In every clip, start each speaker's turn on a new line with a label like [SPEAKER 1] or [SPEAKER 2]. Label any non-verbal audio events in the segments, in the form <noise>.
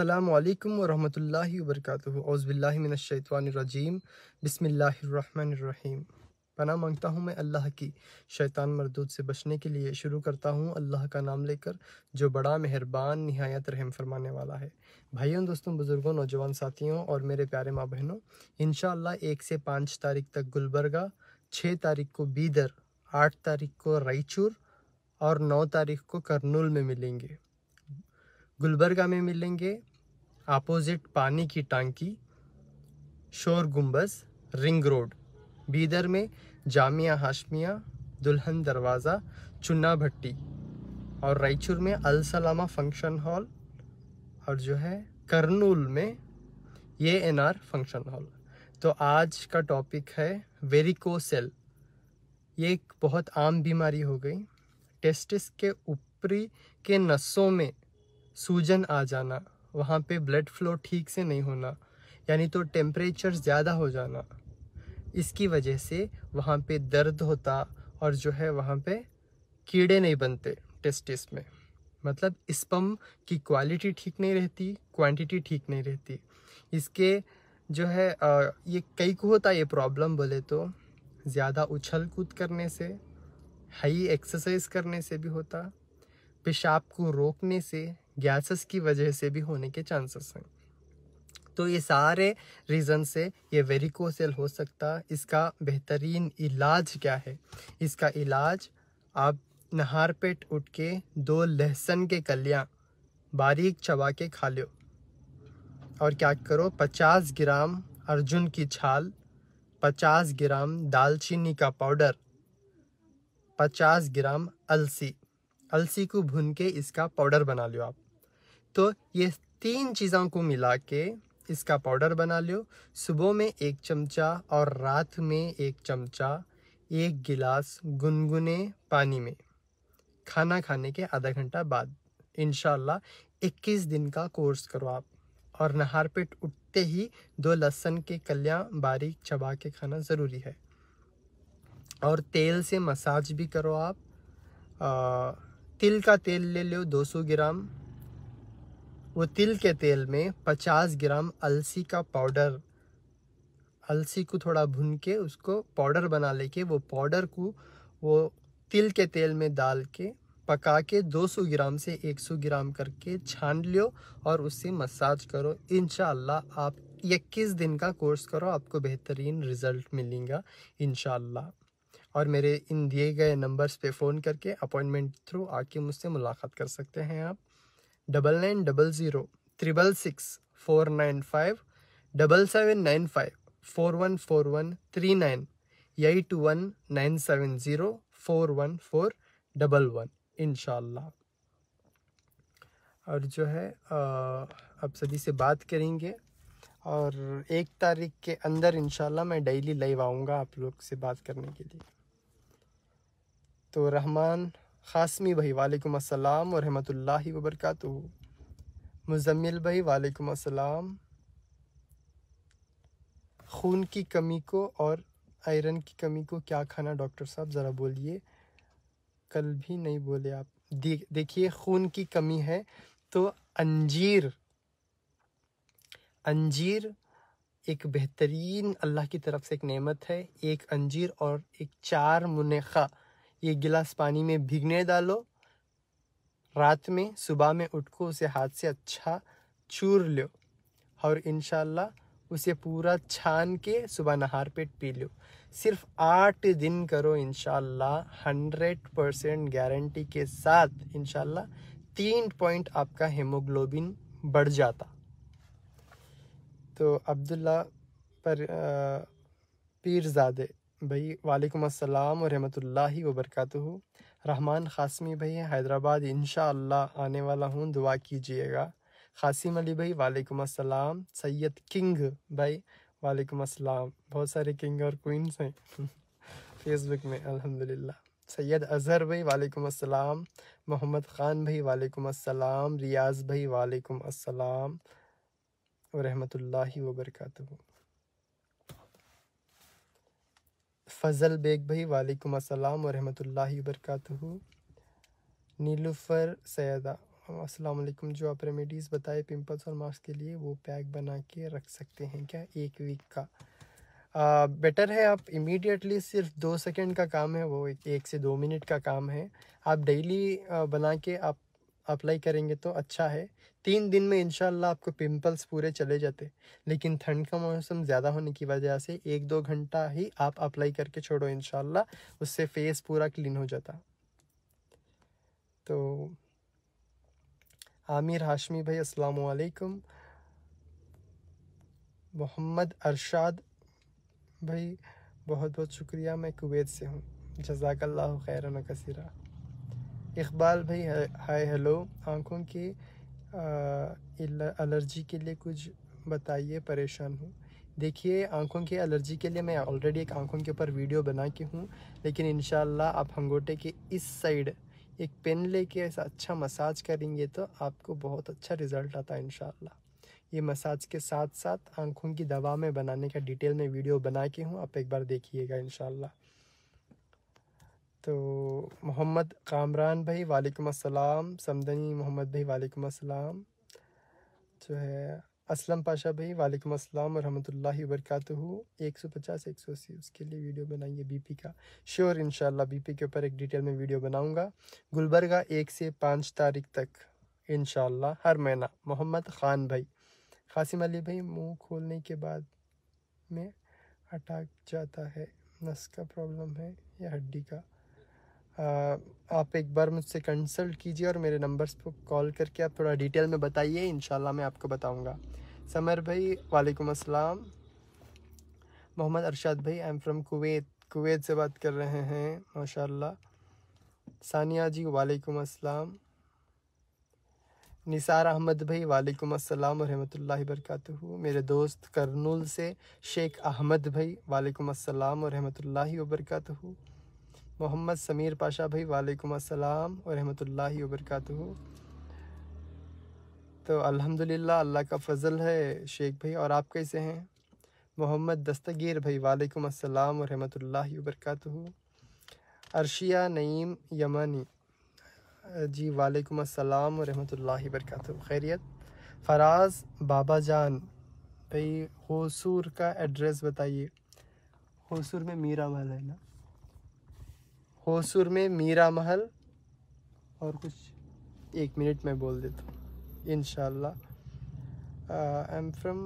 [SPEAKER 1] अल्लाम वरहमल वरकज़बिल्लिमिनशैतवानरजीम बसमीम पना मांगता हूँ मैं अल्लाह की शैतान मरदूद से बचने के लिए शुरू करता हूँ अल्लाह का नाम लेकर जो बड़ा मेहरबान नहायत रहम फरमाने वाला है भाइयों दोस्तों बुज़ुर्गों नौजवान साथियों और मेरे प्यारे माँ बहनों इन एक से पाँच तारीख तक गुलबर्गा छः तारीख को बीदर आठ तारीख को रायचूर और नौ तारीख को करनूल में मिलेंगे गुलबर्गा में मिलेंगे अपोजिट पानी की टंकी शोर गुम्बस रिंग रोड बीदर में जामिया हाशमिया दुल्हन दरवाज़ा चुन्ना भट्टी और रायचूर में अलसलामा फंक्शन हॉल और जो है करनूल में A N R function hall तो आज का टॉपिक है वेरिको सेल ये एक बहुत आम बीमारी हो गई टेस्टिस के ऊपरी के नसों में सूजन आ जाना वहाँ पे ब्लड फ्लो ठीक से नहीं होना यानी तो टेम्परेचर ज़्यादा हो जाना इसकी वजह से वहाँ पे दर्द होता और जो है वहाँ पे कीड़े नहीं बनते टेस्टिस में मतलब स्पम की क्वालिटी ठीक नहीं रहती क्वांटिटी ठीक नहीं रहती इसके जो है ये कई को होता ये प्रॉब्लम बोले तो ज़्यादा उछल कूद करने से हाई एक्सरसाइज करने से भी होता पेशाब को रोकने से गैसेस की वजह से भी होने के चांसेस हैं तो ये सारे रीज़न से ये वेरिकोसेल हो सकता इसका बेहतरीन इलाज क्या है इसका इलाज आप नहार पेट उठ के दो लहसुन के कलियाँ बारीक चबा के खा लो और क्या करो पचास ग्राम अर्जुन की छाल पचास ग्राम दालचीनी का पाउडर पचास ग्राम अलसी अलसी को भून के इसका पाउडर बना लो आप तो ये तीन चीज़ों को मिला के इसका पाउडर बना लो सुबह में एक चमचा और रात में एक चमचा एक गिलास गुनगुने पानी में खाना खाने के आधा घंटा बाद इन 21 दिन का कोर्स करो आप और नहार पेट उठते ही दो लहसन के कलियाँ बारीक चबा के खाना ज़रूरी है और तेल से मसाज भी करो आप आ, तिल का तेल ले लो 200 ग्राम वो तिल के तेल में 50 ग्राम अलसी का पाउडर अलसी को थोड़ा भून के उसको पाउडर बना लेके वो पाउडर को वो तिल के तेल में डाल के पका के 200 ग्राम से 100 ग्राम करके छान लियो और उससे मसाज करो इन आप इक्कीस दिन का कोर्स करो आपको बेहतरीन रिज़ल्ट मिलेगा इन और मेरे इन दिए गए नंबर्स पे फ़ोन करके अपॉइंटमेंट थ्रू आके मुझसे मुलाकात कर सकते हैं आप double nine double zero triple six four nine five double seven nine five four one four one three nine eight one nine seven zero four one four double one इनशाला और जो है आप सभी से बात करेंगे और एक तारीख के अंदर इंशाल्लाह मैं डेली लाइव आऊँगा आप लोग से बात करने के लिए तो रहमान खासमी भाई वालेकुम अस्सलाम वरहमतुल्ला वबरकत मुजम्मिल भाई वालेकुम अस्सलाम खून की कमी को और आयरन की कमी को क्या खाना डॉक्टर साहब ज़रा बोलिए कल भी नहीं बोले आप दे, देखिए खून की कमी है तो अंजीर अंजीर एक बेहतरीन अल्लाह की तरफ से एक नेमत है एक अंजीर और एक चार मुनेखा एक गिलास पानी में भीगने डालो रात में सुबह में उठ को उसे हाथ से अच्छा चूर लो और इन उसे पूरा छान के सुबह नहार पेट पी लो सिर्फ आठ दिन करो इन हंड्रेड परसेंट गारंटी के साथ इन तीन पॉइंट आपका हेमोग्लोबिन बढ़ जाता तो अब्दुल्ला पर पीरजादे भाई वालेकुम अस्सलाम वरहमतुल्ला वबरकत रहमान ख़ासमी भाई हैदराबाद इन आने वाला हूँ दुआ कीजिएगा खासिम अली भाई वालेकुम अस्सलाम सैयद किंग भाई वालेकुम अस्सलाम बहुत सारे किंग और क्वींस हैं <laughs> फेसबुक में अल्हम्दुलिल्लाह सैयद अजहर भाई वालेकुम अस्सलाम मोहम्मद ख़ान भाई वालेकुम अस्सलाम रियाज़ भाई वालेकुम अस्सलाम वरहमतुल्लाहि वबरकatuh फजल बेग भाई वालेकुम अस्सलाम वरहमतुल्लाहि वबरकातुहू नीलूफ़र सैदा अस्सलाम वालेकुम जो आप रेमेडीज़ बताए पिंपल्स और मास्क के लिए वो पैक बना के रख सकते हैं क्या एक वीक का आ, बेटर है आप इमीडिएटली सिर्फ दो सेकंड का काम है वो एक, एक से दो मिनट का काम है आप डेली बना के आप अप्लाई करेंगे तो अच्छा है तीन दिन में इनशाला आपको पिंपल्स पूरे चले जाते लेकिन ठंड का मौसम ज़्यादा होने की वजह से एक दो घंटा ही आप अप्लाई करके छोड़ो इनशाला उससे फेस पूरा क्लीन हो जाता तो आमिर हाशमी भाई अस्सलाम वालेकुम मोहम्मद अरशाद भाई बहुत बहुत शुक्रिया मैं कुवैत से हूँ जजाकल्ला खैरन नकसरा इकबाल भाई हाय हेलो आँखों की एलर्जी के लिए कुछ बताइए परेशान हूँ देखिए आंखों की एलर्जी के लिए मैं ऑलरेडी एक आंखों के ऊपर वीडियो बना के हूँ लेकिन इन आप हंगोटे के इस साइड एक पेन लेके ऐसा अच्छा मसाज करेंगे तो आपको बहुत अच्छा रिज़ल्ट आता है इनशाला ये मसाज के साथ साथ आंखों की दवा में बनाने का डिटेल में वीडियो बना के हूँ आप एक बार देखिएगा इन तो मोहम्मद कामरान भाई वालेकुम अस्सलाम समदनी मोहम्मद भाई वालेकुम अस्सलाम जो है असलम पाशा भाई वालेकुम अस्सलाम पचास एक 150 180 उसके लिए वीडियो बनाइए बीपी का श्योर इंशाल्लाह बीपी के ऊपर एक डिटेल में वीडियो बनाऊंगा गुलबर्गा एक से पाँच तारीख तक इंशाल्लाह हर महीना मोहम्मद ख़ान भाई कासिम अली भाई मुँह खोलने के बाद में अटक जाता है नस का प्रॉब्लम है या हड्डी का आप एक बार मुझसे कंसल्ट कीजिए और मेरे नंबर्स पर कॉल करके आप थोड़ा डिटेल में बताइए इन मैं आपको बताऊँगा समर भाई वालेकुम अस्सलाम मोहम्मद अरशाद भाई I am from Kuwait Kuwait से बात कर रहे हैं माशा सानिया जी वालेकुम अस्सलाम निसार अहमद भाई वालेकुम अस्सलाम वरहमतुल्लाह वरकत मेरे दोस्त करनूल से शेख अहमद भाई वालेकुम अस्सलाम वरहमतुल्लाह वबरकत मोहम्मद समीर पाशा भाई वालेकुम अस्सलाम और रहमतुल्ला वबरक तो अल्हम्दुलिल्लाह अल्लाह का फजल है शेख भाई और आप कैसे हैं मोहम्मद दस्तगीर भाई वालेकुम अस्सलाम और रहमतुल्ला वबरक अर्शिया नईम यमानी जी वालेकुम अस्सलाम और रहमतुल्ला वरक खैरियत फराज बाबा जान भाई होसूर का एड्रेस बताइए होसूर में मीरा महल है ना होसुर में मीरा महल और कुछ एक मिनट में बोल देता हूँ इन I am from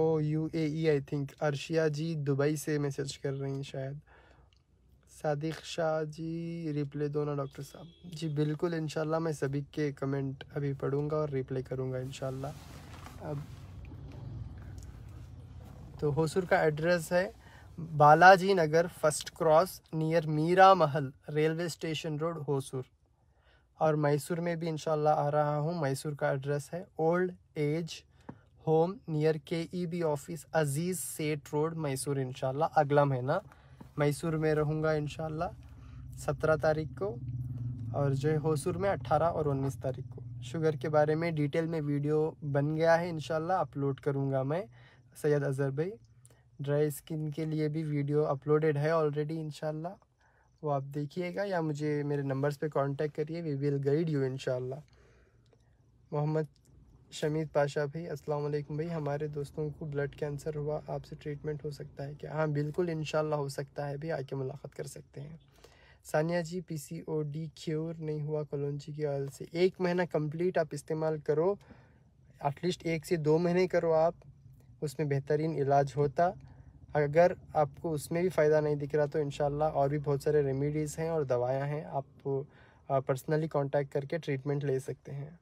[SPEAKER 1] O U A I think Arshiya ji Dubai से मैसेज कर रही हैं शायद सादिक शाह जी रिप्ले दो ना डॉक्टर साहब जी बिल्कुल इन मैं सभी के कमेंट अभी पढ़ूंगा और रिप्ले करूंगा इन अब तो होसुर का एड्रेस है Balaji Nagar first cross near Meera Mahal railway station road Hosur और मैसूर में भी इनशाला आ रहा हूँ मैसूर का एड्रेस है ओल्ड एज होम नियर के ई बी ऑफिस अजीज़ सेठ रोड मैसूर इनशाला अगला महीना मैसूर में रहूँगा इनशाला सत्रह तारीख को और जो है होसूर में अट्ठारह और उन्नीस तारीख को शुगर के बारे में डिटेल में वीडियो बन गया है इनशाला अपलोड करूँगा मैं सैयद अजहर भाई ड्राई स्किन के लिए भी वीडियो अपलोडेड है ऑलरेडी इनशाला वो आप देखिएगा या मुझे मेरे नंबर्स पे कांटेक्ट करिए वी विल गाइड यू इनशाला मोहम्मद शमीद पाशा भाई अस्सलाम वालेकुम भाई हमारे दोस्तों को ब्लड कैंसर हुआ आपसे ट्रीटमेंट हो सकता है क्या हाँ बिल्कुल इन हो सकता है भी आके मुलाकात कर सकते हैं Sania ji P C O D cure नहीं हुआ कलौजी के ऑयल से एक महीना कम्प्लीट आप इस्तेमाल करो एटलीस्ट एक से दो महीने करो आप उसमें बेहतरीन इलाज होता अगर आपको उसमें भी फ़ायदा नहीं दिख रहा तो इन और भी बहुत सारे रेमिडीज़ हैं और दवायाँ हैं आप पर्सनली कांटेक्ट करके ट्रीटमेंट ले सकते हैं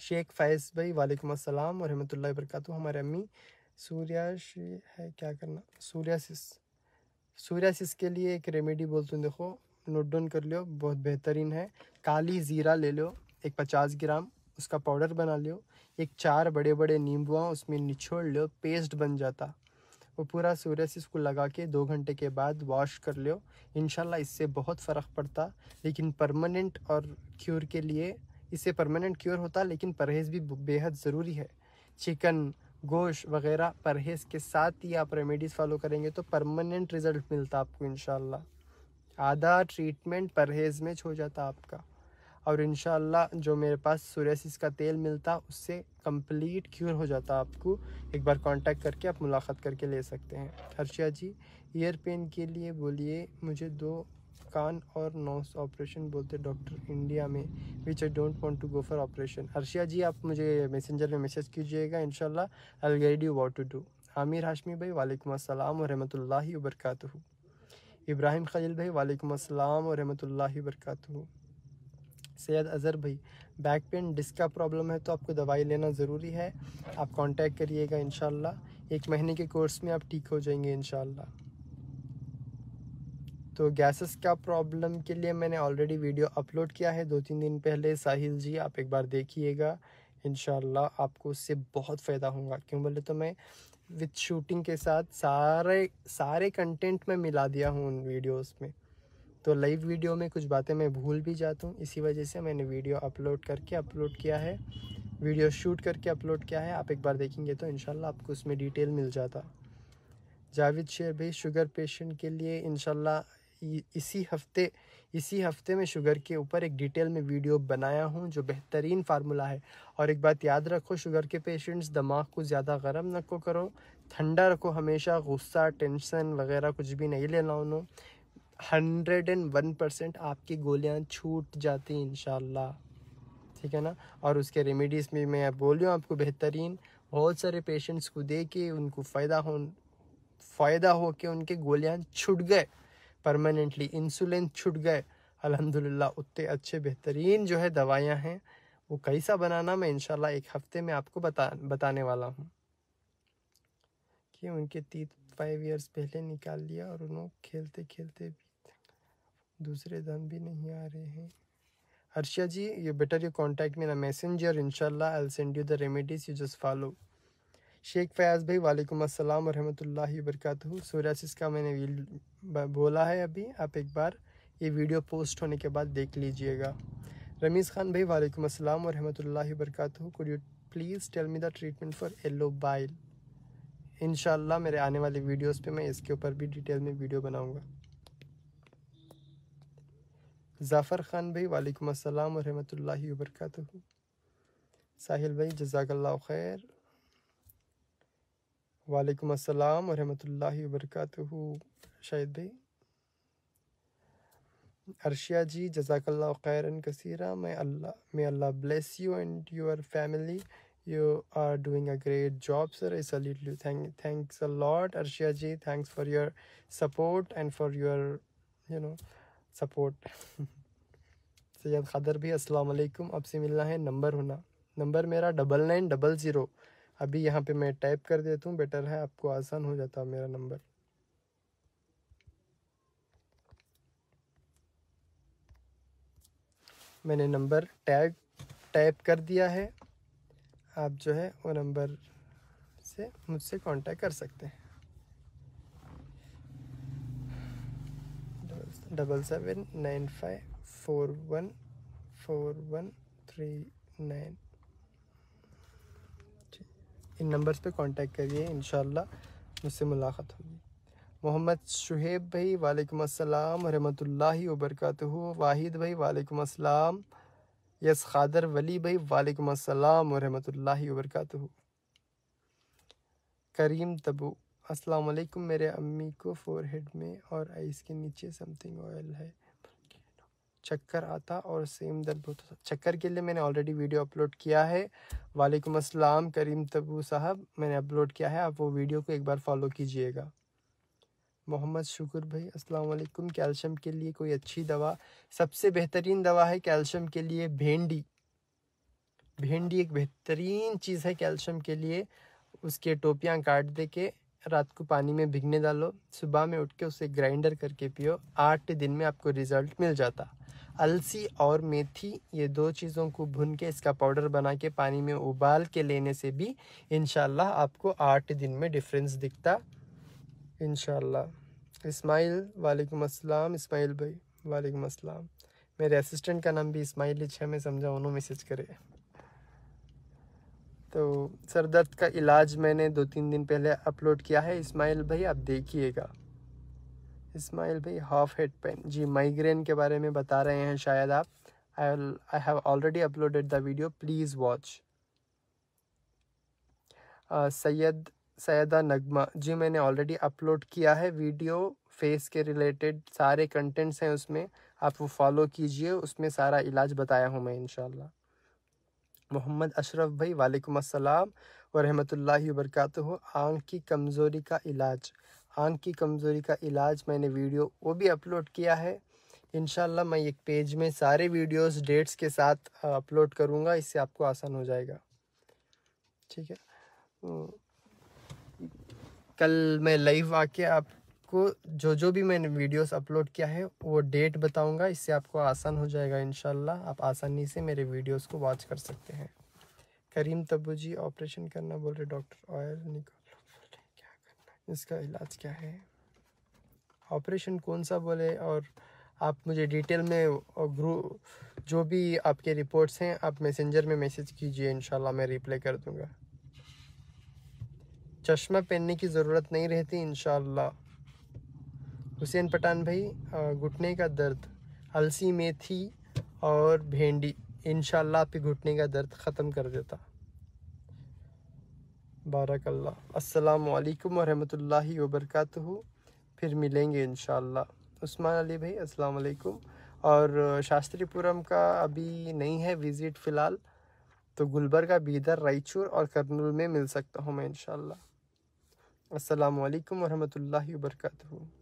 [SPEAKER 1] शेख फैज़ भाई वालेकुम अस्सलाम और ला वरकत हमारे अम्मी सूर्याश है क्या करना सूर्यासिस सूर्यासिस के लिए एक रेमेडी बोलते हैं देखो नोट डाउन कर लो बहुत बेहतरीन है काली ज़ीरा ले लो एक पचास ग्राम उसका पाउडर बना लियो एक चार बड़े बड़े नींबुआ उसमें निचोड़ लो पेस्ट बन जाता वो पूरा सूर्य से इसको लगा के दो घंटे के बाद वॉश कर लो इन इससे बहुत फ़र्क पड़ता लेकिन परमानेंट और क्योर के लिए इससे परमानेंट क्योर होता लेकिन परहेज़ भी बेहद ज़रूरी है चिकन गोश वगैरह परहेज़ के साथ ही आप रेमेडीज़ फॉलो करेंगे तो परमानेंट रिज़ल्ट मिलता आपको इन आधा ट्रीटमेंट परहेज़ में छो जाता आपका और इन जो मेरे पास सूर्यासिस का तेल मिलता उससे कंप्लीट क्योर हो जाता आपको एक बार कांटेक्ट करके आप मुलाकात करके ले सकते हैं हर्षिया जी ईयर पेन के लिए बोलिए मुझे दो कान और नोस ऑपरेशन बोलते डॉक्टर इंडिया में which I don't want to go for operation Harshiya ji आप मुझे मैसेंजर में मैसेज कीजिएगा इन I guide you what to do Aamir Hashmi भाई वालेकुम अस्सलाम वरहमतुल्लाहि वबरकातुहू इब्राहिम खलील भाई वालेकुम अस्सलाम वरहमतुल्लाहि वबरकातुहू सैयद अज़र भाई बैक पेन डिस्क का प्रॉब्लम है तो आपको दवाई लेना ज़रूरी है आप कांटेक्ट करिएगा इन एक महीने के कोर्स में आप ठीक हो जाएंगे इन तो गैसेस का प्रॉब्लम के लिए मैंने ऑलरेडी वीडियो अपलोड किया है दो तीन दिन पहले साहिल जी आप एक बार देखिएगा इन आपको उससे बहुत फ़ायदा होगा क्यों बोले तो मैं विथ शूटिंग के साथ सारे सारे कंटेंट में मिला दिया हूँ उन वीडियोज़ में तो लाइव वीडियो में कुछ बातें मैं भूल भी जाता हूँ इसी वजह से मैंने वीडियो अपलोड करके अपलोड किया है वीडियो शूट करके अपलोड किया है आप एक बार देखेंगे तो इन आपको उसमें डिटेल मिल जाता जावेद शेर भाई शुगर पेशेंट के लिए इन इसी हफ्ते इसी हफ्ते में शुगर के ऊपर एक डिटेल में वीडियो बनाया हूँ जो बेहतरीन फार्मूला है और एक बात याद रखो शुगर के पेशेंट्स दिमाग को ज़्यादा गर्म रखो करो ठंडा रखो हमेशा गुस्सा टेंशन वगैरह कुछ भी नहीं लेना उन्होंने हंड्रेड एंड वन परसेंट आपकी गोलियाँ छूट जाती इनशाला ठीक है ना और उसके रेमेडीज़ में मैं बोल रही हूँ आपको बेहतरीन बहुत सारे पेशेंट्स को दे के उनको फ़ायदा हो फ़ायदा हो के उनके गोलियाँ छूट गए परमानेंटली इंसुलिन छूट गए अलहमदिल्ला उतने अच्छे बेहतरीन जो है दवाइयाँ हैं वो कैसा बनाना मैं इनशाला एक हफ्ते में आपको बता बताने वाला हूँ कि उनके तीन फाइव ईयर्स पहले निकाल लिया और उन्होंने खेलते खेलते भी दूसरे दाम भी नहीं आ रहे हैं Harsha ji you better you contact मेरा मैसेंजर इनशाला I send you the remedies you just follow Shaikh Fayaz भाई वालेकुम अस्सलाम वरहमतुल्ला वरकत सोरासिस का मैंने बोला है अभी आप एक बार ये वीडियो पोस्ट होने के बाद देख लीजिएगा रमीज़ खान भाई वालेकुम अस्सलाम वरहमतुल्ला वरकत could you please tell me the treatment for yellow bile in मेरे आने वाले वीडियोज़ पर मैं इसके ऊपर भी डिटेल में वीडियो बनाऊँगा जाफ़र ख़ान भाई वालेकुम अस्सलाम वरहमतुल्ला वबरक साहिल भाई जजाकल्ला खैर वालेकुम अस्सलाम वरहमतुल्ला वबरक शाहिद भाई अर्शिया जी जजाकल्ला खैरन कसीरा may Allah may Allah bless you and your family you are doing a great job sir I salute you thank thanks a lot Arshiya ji thanks for your support and for your you know support <laughs> Syed Khadar भी अस्सलाम वालेकुम आपसे मिलना है number होना number मेरा double nine double zero अभी यहाँ पे मैं टाइप कर देता हूँ बेटर है आपको आसान हो जाता मेरा नंबर मैंने नंबर टैग टाइप कर दिया है आप जो है वो नंबर से मुझसे कांटेक्ट कर सकते हैं double seven nine five four one four one three nine इन नंबर्स पे कांटेक्ट करिए इन मुझसे मुलाकात होगी मोहम्मद शुहेब भाई वालेकुम अस्सलाम रहमतुल्लाहि वबरकत वाहिद भाई वालेकुम अस्सलाम यस खादर वली भाई वालेकुम अस्सलाम रहमतुल्लाहि वबरकत करीम तबू असलकुम मेरे अम्मी को फोर हेड में और आइस के नीचे समथिंग ऑयल है चक्कर आता और सेम दर्द होता चक्कर के लिए मैंने ऑलरेडी वीडियो अपलोड किया है वालेकुम अस्सलाम करीम तबू साहब मैंने अपलोड किया है आप वो वीडियो को एक बार फॉलो कीजिएगा मोहम्मद शुक्र भाई अस्सलाम वालेकुम कैल्शियम के लिए कोई अच्छी दवा सबसे बेहतरीन दवा है कैल्शियम के लिए भेंडी भेंडी एक बेहतरीन चीज़ है कैल्शियम के लिए उसके टोपियाँ काट दे के रात को पानी में भिगने डालो सुबह में उठ के उसे ग्राइंडर करके पियो आठ दिन में आपको रिजल्ट मिल जाता अलसी और मेथी ये दो चीज़ों को भून के इसका पाउडर बना के पानी में उबाल के लेने से भी इन आपको आठ दिन में डिफरेंस दिखता इन इस्माइल वालेकुम अस्सलाम इस्माइल भाई वालेकुम अस्सलाम मेरे असिस्टेंट का नाम भी इस्माइल लिच में मैं समझा उन्होंने मैसेज करे तो सर दर्द का इलाज मैंने दो तीन दिन पहले अपलोड किया है इस्माइल भाई आप देखिएगा इस्माइल भाई हाफ हेड पेन जी माइग्रेन के बारे में बता रहे हैं शायद आप I I have already uploaded the video please watch Syed Saida Nagma ji मैंने ऑलरेडी अपलोड किया है वीडियो फेस के रिलेटेड सारे कंटेंट्स हैं उसमें आप वो फॉलो कीजिए उसमें सारा इलाज बताया हूँ मैं इनशाला मोहम्मद अशरफ भाई वालेकुम अस्सलाम वरहमतुल्ला वरकत आँख की कमज़ोरी का इलाज आँख की कमज़ोरी का इलाज मैंने वीडियो वो भी अपलोड किया है इन मैं एक पेज में सारे वीडियोस डेट्स के साथ अपलोड करूँगा इससे आपको आसान हो जाएगा ठीक है कल मैं लाइव आके आप आपको जो जो भी मैंने वीडियोस अपलोड किया है वो डेट बताऊंगा इससे आपको आसान हो जाएगा इन आप आसानी से मेरे वीडियोस को वॉच कर सकते हैं करीम तब्बू जी ऑपरेशन करना बोल रहे डॉक्टर ऑयल निकाल क्या करना इसका इलाज क्या है ऑपरेशन कौन सा बोले और आप मुझे डिटेल में ग्रू जो भी आपके रिपोर्ट्स हैं आप मैसेंजर में मैसेज कीजिए इनशाला मैं रिप्लाई कर दूँगा चश्मा पहनने की ज़रूरत नहीं रहती इनशाला हुसैन पठान भाई घुटने का दर्द अलसी मेथी और भेंडी इन आपके घुटने का दर्द ख़त्म कर देता बारकल्ला अस्सलाम वरहमतुल्लाहि वबरकatuh फिर मिलेंगे इन उस्मान अली भाई अस्सलाम वालेकुम और शास्त्रीपुरम का अभी नहीं है विज़िट फ़िलहाल तो गुलबर्गा बीदर रायचूर और करनूल में मिल सकता हूँ मैं इन अस्सलाम वालेकुम वरहमतुल्लाहि वबरकatuh